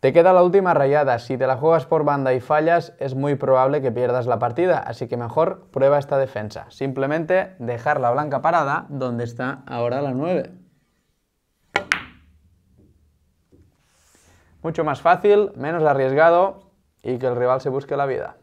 Te queda la última rayada, si te la juegas por banda y fallas es muy probable que pierdas la partida, así que mejor prueba esta defensa, simplemente dejar la blanca parada donde está ahora la 9. Mucho más fácil, menos arriesgado y que el rival se busque la vida.